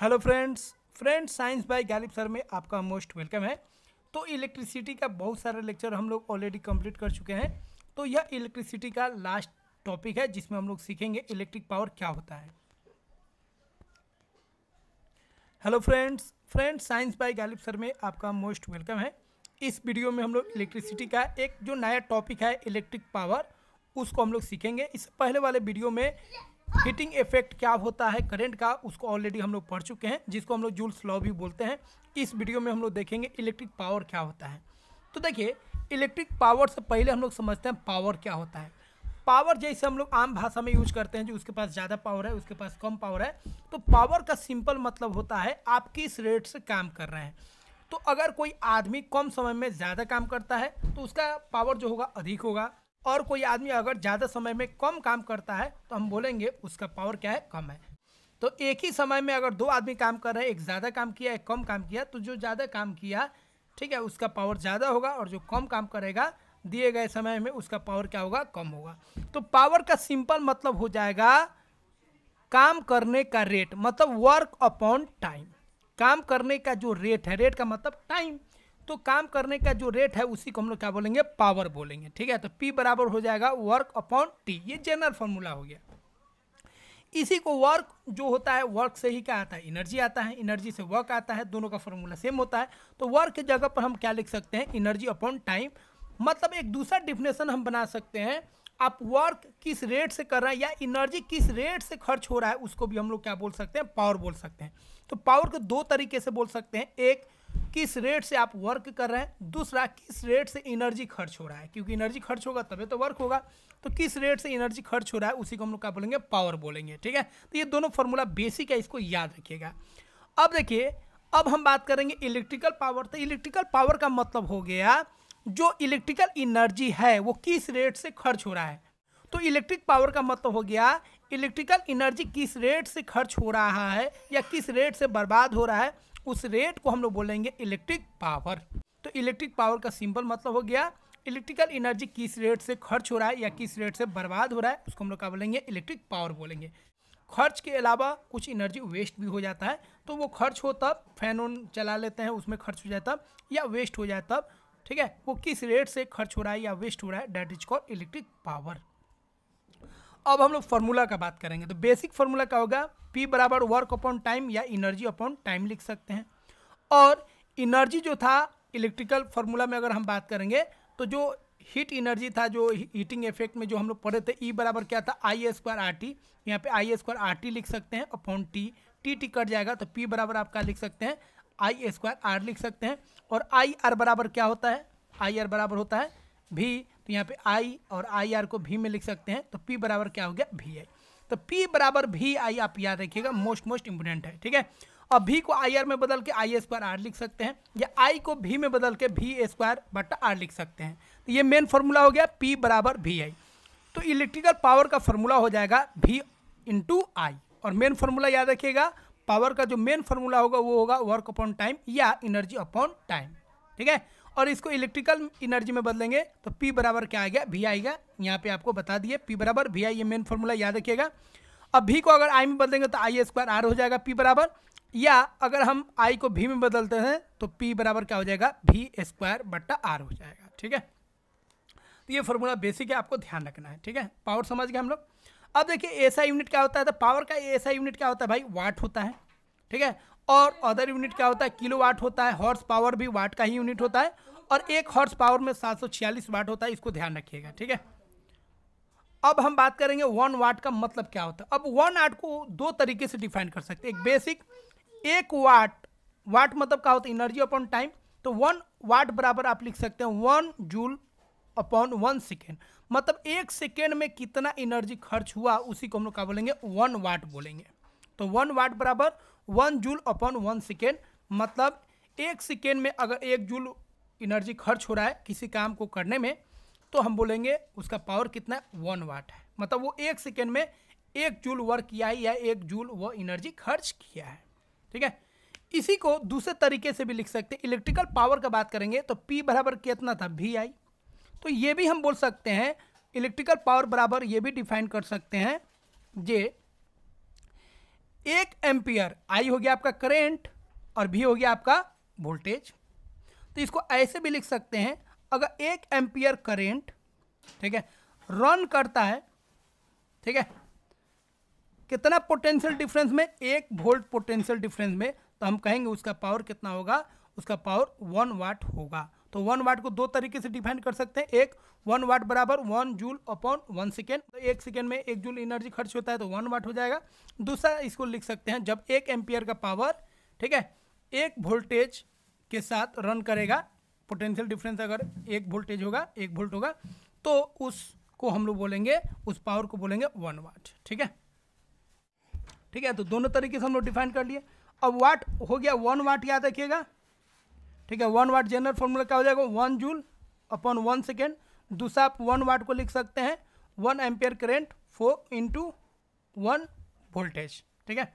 hello friends friends science by Ghalib sir में आपका most welcome है तो इलेक्ट्रिसिटी का बहुत सारा लेक्चर हम लोग ऑलरेडी कंप्लीट कर चुके हैं तो यह इलेक्ट्रिसिटी का लास्ट टॉपिक है जिसमें हम लोग सीखेंगे इलेक्ट्रिक पावर क्या होता है hello friends friends science by Ghalib sir में आपका मोस्ट वेलकम है इस वीडियो में हम लोग इलेक्ट्रिसिटी का एक जो नया टॉपिक है इलेक्ट्रिक पावर उसको हम लोग सीखेंगे इस पहले वाले वीडियो में हीटिंग इफेक्ट क्या होता है करंट का उसको ऑलरेडी हम लोग पढ़ चुके हैं जिसको हम लोग जूल्स लॉ भी बोलते हैं इस वीडियो में हम लोग देखेंगे इलेक्ट्रिक पावर क्या होता है तो देखिए इलेक्ट्रिक पावर से पहले हम लोग समझते हैं पावर क्या होता है पावर जैसे हम लोग आम भाषा में यूज करते हैं जो उसके पास ज़्यादा पावर है उसके पास कम पावर है तो पावर का सिंपल मतलब होता है आप किस रेट से काम कर रहे हैं तो अगर कोई आदमी कम समय में ज़्यादा काम करता है तो उसका पावर जो होगा अधिक होगा और कोई आदमी अगर ज़्यादा समय में कम काम करता है तो हम बोलेंगे उसका पावर क्या है कम है तो एक ही समय में अगर दो आदमी काम कर रहे हैं एक ज़्यादा काम किया एक कम काम किया तो जो ज़्यादा काम किया ठीक है उसका पावर ज़्यादा होगा और जो कम काम करेगा दिए गए समय में उसका पावर क्या होगा कम होगा तो पावर का सिंपल मतलब हो जाएगा काम करने का रेट मतलब वर्क अपॉन टाइम काम करने का जो रेट है रेट का मतलब टाइम तो काम करने का जो रेट है उसी को हम लोग क्या बोलेंगे पावर बोलेंगे ठीक है तो पी बराबर हो जाएगा वर्क अपॉन टी ये जनरल फॉर्मूला हो गया इसी को वर्क जो होता है वर्क से ही क्या आता है एनर्जी आता है एनर्जी से वर्क आता है दोनों का फॉर्मूला सेम होता है तो वर्क की जगह पर हम क्या लिख सकते हैं एनर्जी अपॉन टाइम मतलब एक दूसरा डिफिनेशन हम बना सकते हैं आप वर्क किस रेट से कर रहे हैं या एनर्जी किस रेट से खर्च हो रहा है उसको भी हम लोग क्या बोल सकते हैं पावर बोल सकते हैं तो पावर को दो तरीके से बोल सकते हैं एक किस रेट से आप वर्क कर रहे हैं दूसरा किस रेट से एनर्जी खर्च हो रहा है क्योंकि एनर्जी खर्च होगा तभी तो वर्क होगा तो किस रेट से एनर्जी खर्च हो रहा है उसी को हम लोग क्या बोलेंगे पावर बोलेंगे ठीक है तो ये दोनों फॉर्मूला बेसिक है इसको याद रखिएगा अब देखिए अब हम बात करेंगे इलेक्ट्रिकल पावर तो इलेक्ट्रिकल पावर का मतलब हो गया जो इलेक्ट्रिकल एनर्जी है वो किस रेट से खर्च हो रहा है तो इलेक्ट्रिक पावर का मतलब हो गया इलेक्ट्रिकल एनर्जी किस रेट से खर्च हो रहा है या किस रेट से बर्बाद हो रहा है उस रेट को हम लोग बोलेंगे इलेक्ट्रिक पावर तो इलेक्ट्रिक पावर का सिंपल मतलब हो गया इलेक्ट्रिकल एनर्जी किस रेट से खर्च हो रहा है या किस रेट से बर्बाद हो रहा है उसको हम लोग क्या बोलेंगे इलेक्ट्रिक पावर बोलेंगे खर्च के अलावा कुछ एनर्जी वेस्ट भी हो जाता है तो वो खर्च हो तब फैन उन चला लेते हैं उसमें खर्च हो जाए तब या वेस्ट हो जाए तब ठीक है वो किस रेट से खर्च हो रहा है या वेस्ट हो रहा है that is called electric power अब हम लोग फॉर्मूला का बात करेंगे तो बेसिक फार्मूला क्या होगा पी बराबर वर्क अपॉन टाइम या इनर्जी अपॉन टाइम लिख सकते हैं और इनर्जी जो था इलेक्ट्रिकल फार्मूला में अगर हम बात करेंगे तो जो हीट इनर्जी था जो हीटिंग इफेक्ट में जो हम लोग पढ़े थे ई e बराबर क्या था आई स्क्वायर आर टी यहाँ पे आई स्क्वायर आर टी लिख सकते हैं upon T T T cut जाएगा तो पी बराबर आप क्या लिख सकते हैं आई स्क्वायर आर लिख सकते हैं और आई आर बराबर क्या होता है आई आर बराबर होता है भी तो यहाँ पे आई और आई आर को भी में लिख सकते हैं तो पी बराबर क्या हो गया भी आई तो पी बराबर भी आई आप याद रखिएगा मोस्ट मोस्ट इंपोर्टेंट है ठीक है और भी को आई आर में बदल के आई स्क्वायर आर लिख सकते हैं या आई को भी में बदल के भी स्क्वायर बट आर लिख सकते हैं तो ये मेन फॉर्मूला हो गया पी बराबर भी आई तो इलेक्ट्रिकल पावर का फॉर्मूला हो जाएगा भी इंटू आई और मेन फार्मूला याद रखिएगा पावर का जो मेन फार्मूला होगा वो होगा वर्क अपॉन टाइम या एनर्जी अपॉन टाइम ठीक है और इसको इलेक्ट्रिकल एनर्जी में बदलेंगे तो पी बराबर क्या आएगा भी आएगा यहाँ पे आपको बता दिए पी बराबर भी आई ये मेन फॉर्मूला याद रखिएगा अब भी को अगर आई में बदलेंगे तो आई स्क्वायर आर हो जाएगा पी बराबर या अगर हम आई को भी में बदलते हैं तो पी बराबर क्या हो जाएगा भी स्क्वायर बट्टा आर हो जाएगा ठीक है तो ये फॉर्मूला बेसिक है आपको ध्यान रखना है ठीक है पावर समझ गए हम लोग अब देखिए ऐसा यूनिट क्या होता है तो पावर का ऐसा यूनिट क्या होता है भाई वाट होता है ठीक है और अदर यूनिट क्या होता है किलो वाट होता है हॉर्स पावर भी वाट का ही यूनिट होता है और एक हॉर्स पावर में छियालीस वाट होता है इसको ध्यान रखिएगा ठीक है अब हम बात करेंगे वन वाट का मतलब क्या होता है अब वन वाट को दो तरीके से डिफाइन कर सकते हैं एक बेसिक एक वाट वाट मतलब क्या होता है इनर्जी अपॉन टाइम तो वन वाट बराबर आप लिख सकते हैं one joule upon one second मतलब एक सेकेंड में कितना एनर्जी खर्च हुआ उसी को हम लोग क्या बोलेंगे वन वाट बोलेंगे तो वन वाट बराबर one joule upon one second मतलब एक सेकेंड में अगर एक जूल एनर्जी खर्च हो रहा है किसी काम को करने में तो हम बोलेंगे उसका पावर कितना है वन वाट है मतलब वो एक सेकेंड में एक जूल वर्क किया है या एक जूल वो एनर्जी खर्च किया है ठीक है इसी को दूसरे तरीके से भी लिख सकते हैं इलेक्ट्रिकल पावर का बात करेंगे तो पी बराबर कितना था वी आई तो ये भी हम बोल सकते हैं इलेक्ट्रिकल पावर बराबर ये भी डिफाइन कर सकते हैं जे एक एम्पियर आई हो गया आपका करेंट और भी हो गया आपका वोल्टेज तो इसको ऐसे भी लिख सकते हैं अगर एक एम्पियर करेंट ठीक है रन करता है ठीक है कितना पोटेंशियल डिफरेंस में एक वोल्ट पोटेंशियल डिफरेंस में तो हम कहेंगे उसका पावर कितना होगा उसका पावर वन वाट होगा तो वन वाट को दो तरीके से डिफाइन कर सकते हैं एक वन वाट बराबर one joule upon one second तो एक सेकेंड में एक जूल एनर्जी खर्च होता है तो वन वाट हो जाएगा दूसरा इसको लिख सकते हैं जब एक एम्पियर का पावर ठीक है एक वोल्टेज के साथ रन करेगा पोटेंशियल डिफरेंस अगर एक वोल्टेज होगा एक वोल्ट होगा तो उसको हम लोग बोलेंगे उस पावर को बोलेंगे वन वाट ठीक है ठीक है तो दोनों तरीके से हम लोग डिफाइन कर लिए अब वाट हो गया वन वाट याद रखिएगा ठीक है वन वाट जनरल फॉर्मूला क्या हो जाएगा one joule upon one second दूसरा आप वन वाट को लिख सकते हैं one ampere current four into one voltage ठीक है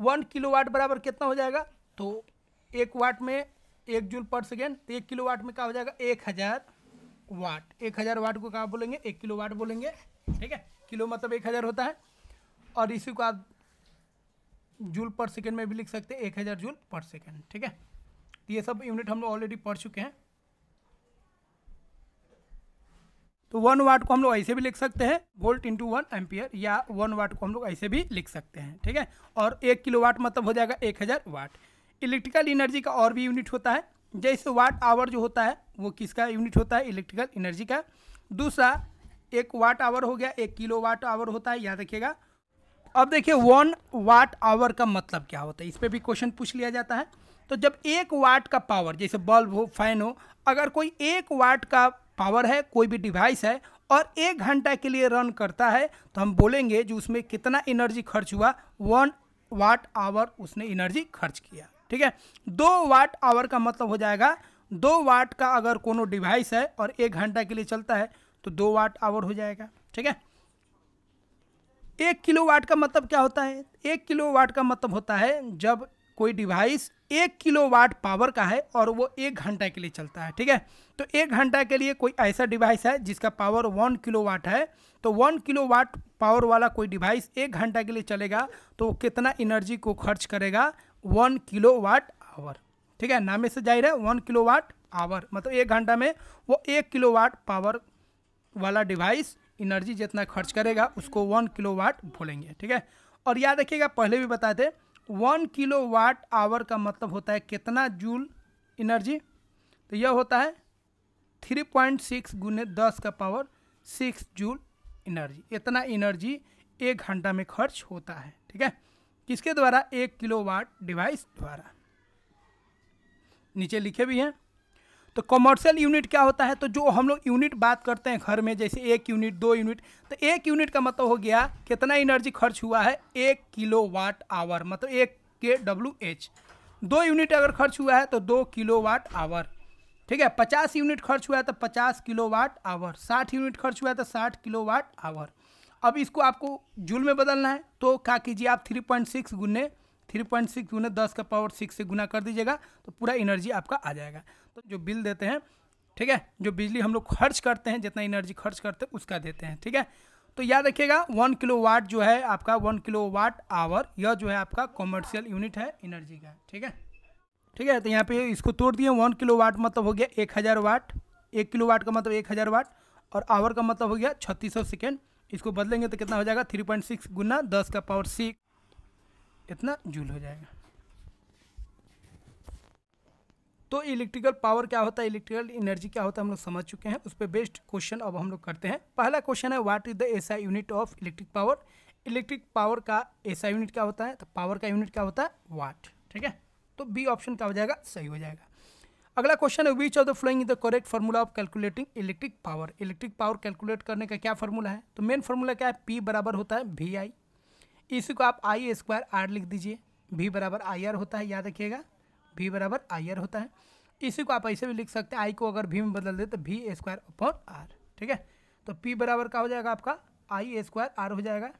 वन किलो वाट बराबर कितना हो जाएगा तो एक वाट में एक जूल पर सेकेंड तो एक किलो वाट में क्या हो जाएगा एक हज़ार वाट एक हज़ार वाट को क्या बोलेंगे एक किलो वाट बोलेंगे ठीक है किलो मतलब एक हज़ार होता है और इसी को आप जूल पर सेकेंड में भी लिख सकते हैं एक हज़ार जूल पर सेकेंड ठीक है ये सब यूनिट हम लोग ऑलरेडी पढ़ चुके हैं तो वन वाट को हम लोग ऐसे भी लिख सकते हैं वोल्ट इंटू वन एम्पियर या वन वाट को हम लोग ऐसे भी लिख सकते हैं ठीक है और एक किलो वाट मतलब हो जाएगा एक हज़ार वाट इलेक्ट्रिकल एनर्जी का और भी यूनिट होता है जैसे वाट आवर जो होता है वो किसका यूनिट होता है इलेक्ट्रिकल एनर्जी का दूसरा एक वाट आवर हो गया एक किलो वाट आवर होता है याद रखिएगा अब देखिए वन वाट आवर का मतलब क्या होता है इस पर भी क्वेश्चन पूछ लिया जाता है तो जब एक वाट का पावर जैसे बल्ब हो फैन हो अगर कोई एक वाट का पावर है कोई भी डिवाइस है और एक घंटा के लिए रन करता है तो हम बोलेंगे जो उसमें कितना एनर्जी खर्च हुआ वन वाट आवर उसने एनर्जी खर्च किया ठीक है दो वाट आवर का मतलब हो जाएगा दो वाट का अगर कोनो डिवाइस है और एक घंटा के लिए चलता है तो दो वाट आवर हो जाएगा ठीक है एक किलो वाट का मतलब क्या होता है एक किलो वाट का मतलब होता है जब कोई डिवाइस एक किलो वाट पावर का है और वो एक घंटा के लिए चलता है ठीक है तो एक घंटा के लिए कोई ऐसा डिवाइस है जिसका पावर वन किलो वाट है तो वन किलो वाट पावर वाला कोई डिवाइस एक घंटा के लिए चलेगा तो वो कितना एनर्जी को खर्च करेगा वन किलो वाट आवर ठीक है नामे से जाहिर है वन किलो वाट आवर मतलब एक घंटा में वो एक किलो वाट पावर वाला डिवाइस एनर्जी जितना खर्च करेगा उसको वन किलो वाट बोलेंगे ठीक है और याद रखिएगा पहले भी बताए थे वन किलो वाट आवर का मतलब होता है कितना जूल एनर्जी तो यह होता है थ्री पॉइंट सिक्स गुने दस का पावर सिक्स जूल एनर्जी इतना एनर्जी एक घंटा में खर्च होता है ठीक है किसके द्वारा एक किलो वाट डिवाइस द्वारा नीचे लिखे भी हैं तो कॉमर्शियल यूनिट क्या होता है तो जो हम लोग यूनिट बात करते हैं घर में जैसे एक यूनिट दो यूनिट तो एक यूनिट का मतलब हो गया कितना एनर्जी खर्च हुआ है एक किलो वाट आवर मतलब एक के डब्ल्यू एच दो यूनिट अगर खर्च हुआ है तो दो किलो वाट आवर ठीक है पचास यूनिट खर्च हुआ है तो पचास किलो वाट आवर साठ यूनिट खर्च हुआ है तो साठ किलो वाट आवर अब इसको आपको जूल में बदलना है तो क्या कीजिए आप थ्री पॉइंट सिक्स गुने थ्री पॉइंट सिक्स गुना दस का पावर सिक्स से गुना कर दीजिएगा तो पूरा एनर्जी आपका आ जाएगा तो जो बिल देते हैं ठीक है जो बिजली हम लोग खर्च करते हैं जितना एनर्जी खर्च करते हैं उसका देते हैं ठीक है तो याद रखिएगा वन किलो वाट जो है आपका वन किलो वाट आवर यह जो है आपका कॉमर्शियल यूनिट है एनर्जी का ठीक है ठीक है तो यहाँ पे इसको तोड़ दिए वन किलो वाट मतलब हो गया एक हज़ार वाट एक किलो वाट का मतलब एक हज़ार वाट और आवर का मतलब हो गया छत्तीस सौ सेकेंड इसको बदलेंगे तो कितना हो जाएगा थ्री पॉइंट सिक्स गुना दस का पावर सिक्स इतना जूल हो जाएगा तो इलेक्ट्रिकल पावर क्या होता है इलेक्ट्रिकल एनर्जी क्या होता है हम लोग समझ चुके हैं उस पर बेस्ट क्वेश्चन अब हम लोग करते हैं पहला क्वेश्चन है what is the SI I unit of electric power electric power का एसआई यूनिट क्या होता है तो पावर का यूनिट क्या होता है वाट ठीक है तो बी ऑप्शन क्या हो जाएगा सही हो जाएगा अगला क्वेश्चन है which of the following is the correct formula of calculating electric power electric power calculate करने का क्या फॉर्मूला है तो मेन फॉर्मूला क्या है पी बराबर होता है वी आई इसी को आप आई स्क्वायर आर लिख दीजिए भी बराबर आई आर होता है याद रखिएगा भी बराबर आई आर होता है इसी को आप ऐसे भी लिख सकते हैं आई को अगर भी में बदल दे तो भी स्क्वायर अपॉन आर ठीक है तो पी बराबर का हो जाएगा आपका आई स्क्वायर आर हो जाएगा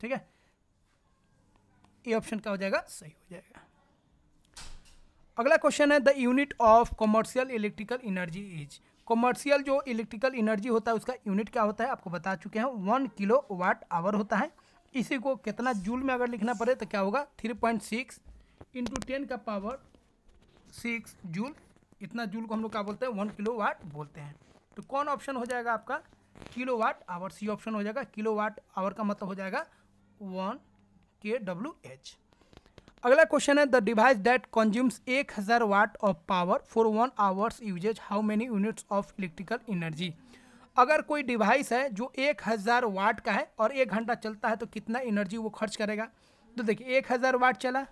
ठीक है ये ऑप्शन क्या हो जाएगा सही हो जाएगा अगला क्वेश्चन है the unit of commercial electrical energy is commercial जो इलेक्ट्रिकल एनर्जी होता है उसका यूनिट क्या होता है आपको बता चुके हैं वन किलो वाट आवर होता है इसी को कितना जूल में अगर लिखना पड़े तो क्या होगा three point six into ten का पावर सिक्स जूल इतना जूल को हम लोग क्या बोलते हैं वन किलो वाट बोलते हैं तो कौन ऑप्शन हो जाएगा आपका kilowatt hour C option हो जाएगा किलो वाट आवर का मतलब हो जाएगा वन के डब्ल्यू एच अगला क्वेश्चन है द डिवाइस डेट कंज्यूम्स एक हज़ार watt of power for one hours uses how many units of electrical energy अगर कोई डिवाइस है जो एक हज़ार वाट का है और एक घंटा चलता है तो कितना एनर्जी वो खर्च करेगा तो देखिए एक हज़ार वाट चला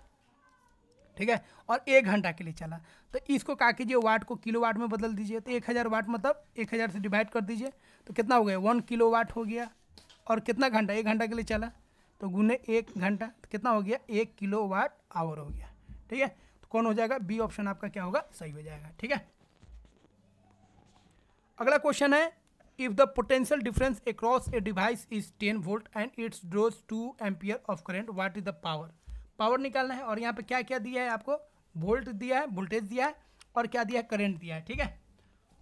ठीक है और एक घंटा के लिए चला तो इसको का कीजिए वाट को किलो वाट में बदल दीजिए तो एक हज़ार वाट मतलब एक हज़ार से डिवाइड कर दीजिए तो कितना हो गया वन किलो वाट हो गया और कितना घंटा एक घंटा के लिए चला तो गुने एक घंटा तो कितना हो गया एक किलो वाट आवर हो गया ठीक है तो कौन हो जाएगा बी ऑप्शन आपका क्या होगा सही हो जाएगा ठीक है अगला क्वेश्चन है if the potential difference across a device is 10 volt and it's draws 2 ampere of current what is the power power निकालना है और यहाँ पे क्या क्या दिया है आपको वोल्ट दिया है वोल्टेज दिया है और क्या दिया है करंट दिया है ठीक है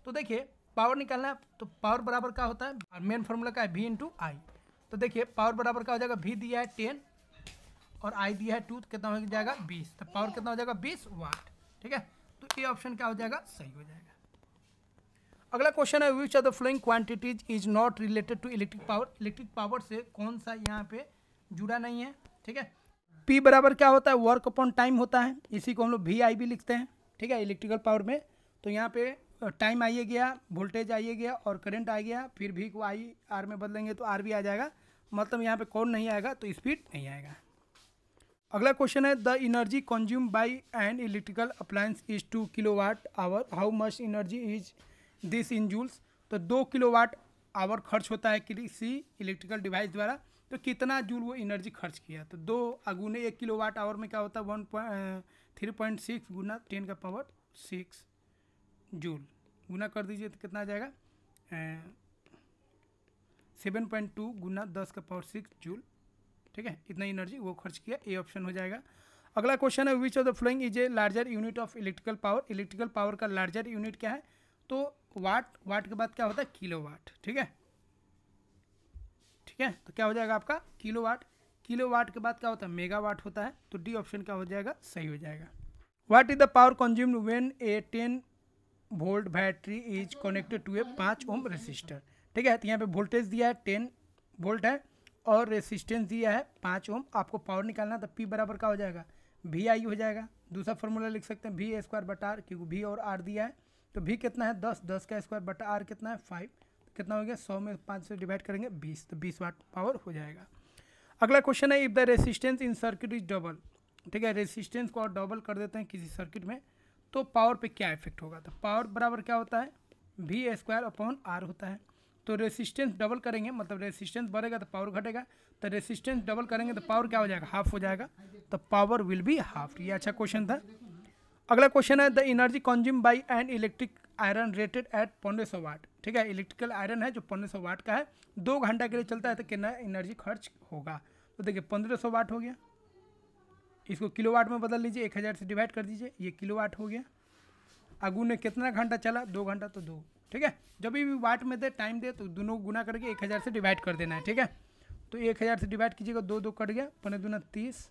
तो देखिए पावर निकालना है तो पावर बराबर का होता है और मेन फॉर्मूला का है वी इंटू आई तो देखिए पावर बराबर का हो जाएगा वी दिया है टेन और आई दिया है टू तो कितना हो जाएगा बीस तो पावर कितना हो जाएगा बीस वाट ठीक है तो ये ऑप्शन क्या हो जाएगा सही हो जाएगा अगला क्वेश्चन है which are the following quantities is not related to electric power electric power से कौन सा यहाँ पे जुड़ा नहीं है ठीक है पी बराबर क्या होता है वर्क अपॉन टाइम होता है इसी को हम लोग वी आई भी लिखते हैं ठीक है इलेक्ट्रिकल पावर में तो यहाँ पे टाइम आइए गया वोल्टेज आइए गया और करंट आ गया फिर भी को आई आर में बदलेंगे तो आर भी आ जाएगा मतलब यहाँ पे कौन नहीं आएगा तो स्पीड नहीं आएगा अगला क्वेश्चन है the energy consume by an electrical appliance is two kilowatt hour how much energy is this in joules तो दो किलोवाट आवर खर्च होता है किसी इलेक्ट्रिकल डिवाइस द्वारा तो कितना जूल वो एनर्जी खर्च किया तो दो अगुने एक किलो वाट आवर में क्या होता है one point three point six गुना टेन का पावर सिक्स जूल गुना कर दीजिए तो कितना आ जाएगा सेवन पॉइंट टू गुना दस का पावर सिक्स जूल ठीक है इतना एनर्जी वो खर्च किया ए ऑप्शन हो जाएगा अगला क्वेश्चन है which of the following is a larger unit of electrical power electrical power का लार्जर यूनिट क्या है तो वाट वाट के बाद क्या होता है किलो वाट ठीक है ठीक है तो क्या हो जाएगा आपका किलो वाट किलो वाट के बाद क्या होता है मेगा वाट होता है तो डी ऑप्शन क्या हो जाएगा सही हो जाएगा what is the power consumed when a ten volt battery is connected to a पाँच ओम रेसिस्टर ठीक है तो यहाँ पे वोल्टेज दिया है टेन वोल्ट है और रेसिस्टेंस दिया है पाँच ओम आपको पावर निकालना तो पी बराबर का हो जाएगा वी आई हो जाएगा दूसरा फॉर्मूला लिख सकते हैं वी ए स्क्वायर बटा आर क्योंकि वी और आर दिया है तो भी कितना है दस दस का स्क्वायर बटा आर कितना है फाइव तो कितना हो गया सौ में पाँच से डिवाइड करेंगे बीस तो बीस वाट पावर हो जाएगा अगला क्वेश्चन है if the resistance in circuit is double ठीक है रेसिस्टेंस को और डबल कर देते हैं किसी सर्किट में तो पावर पे क्या इफेक्ट होगा तो पावर बराबर क्या होता है वी स्क्वायर अपॉन आर होता है तो रेसिस्टेंस डबल करेंगे मतलब रेसिस्टेंस बढ़ेगा तो पावर घटेगा तो रेसिस्टेंस डबल करेंगे तो पावर क्या हो जाएगा हाफ हो जाएगा तो पावर विल बी हाफ ये अच्छा क्वेश्चन था अगला क्वेश्चन है the energy consume by an electric iron rated at पंद्रह सौ वाट ठीक है इलेक्ट्रिकल आयरन है जो पंद्रह सौ वाट का है दो घंटा के लिए चलता है तो कितना एनर्जी खर्च होगा तो देखिए पंद्रह सौ वाट हो गया इसको किलो वाट में बदल लीजिए एक हज़ार से डिवाइड कर दीजिए ये किलो वाट हो गया अगू ने कितना घंटा चला दो घंटा तो दो ठीक है जब भी वाट में दे टाइम दे तो दोनों गुना करके एक हज़ार से डिवाइड कर देना है ठीक है तो एक हज़ार से डिवाइड कीजिएगा दो दो कट गया पंद्रह दूना तीस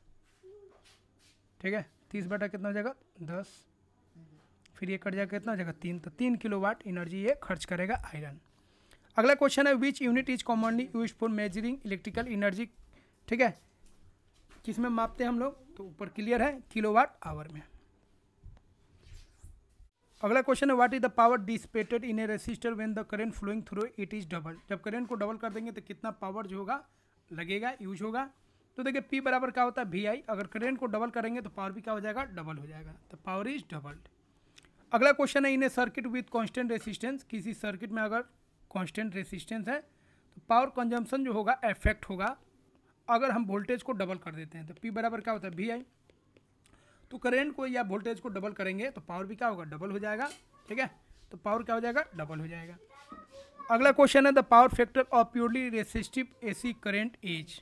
ठीक है तीस बटा कितना हो जाएगा दस फिर ये कट जाएगा कितना हो जाएगा तीन तो तीन किलो वाट एनर्जी ये खर्च करेगा आयरन अगला क्वेश्चन है which unit is commonly use for measuring electrical energy ठीक है किसमें मापते हैं हम लोग तो ऊपर क्लियर है किलो वाट आवर में अगला क्वेश्चन है what is the power dissipated in a resistor when the current flowing through it is double जब करंट को डबल कर देंगे तो कितना पावर जो होगा लगेगा यूज होगा तो देखिए पी बराबर क्या होता है वी आई अगर करेंट को डबल करेंगे तो पावर भी क्या हो जाएगा डबल हो जाएगा तो पावर इज डबल्ड अगला क्वेश्चन है in a circuit with constant resistance किसी सर्किट में अगर कांस्टेंट रेसिस्टेंस है तो पावर कंजम्पशन जो होगा एफेक्ट होगा अगर हम वोल्टेज को डबल कर देते हैं तो पी बराबर क्या होता है वी आई तो करेंट को या वोल्टेज को डबल करेंगे तो पावर भी क्या होगा डबल हो जाएगा ठीक है तो पावर क्या हो जाएगा डबल हो जाएगा अगला क्वेश्चन है the power factor of purely resistive AC current is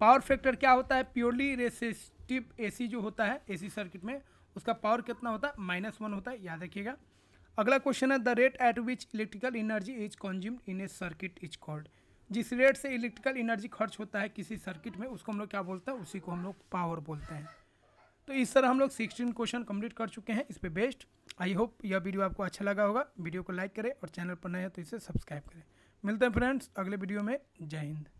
power factor क्या होता है प्योरली रेसिस्टिव एसी जो होता है एसी सर्किट में उसका पावर कितना होता है माइनस वन होता है याद रखिएगा अगला क्वेश्चन है the rate at which electrical energy is consumed in a circuit is called जिस रेट से इलेक्ट्रिकल एनर्जी खर्च होता है किसी सर्किट में उसको हम लोग क्या बोलते हैं उसी को हम लोग पावर बोलते हैं तो इस तरह हम लोग सिक्सटीन क्वेश्चन कंप्लीट कर चुके हैं इस पर बेस्ट आई होप यह वीडियो आपको अच्छा लगा होगा वीडियो को लाइक करें और चैनल पर नए हैं तो इसे सब्सक्राइब करें मिलते हैं फ्रेंड्स अगले वीडियो में जय हिंद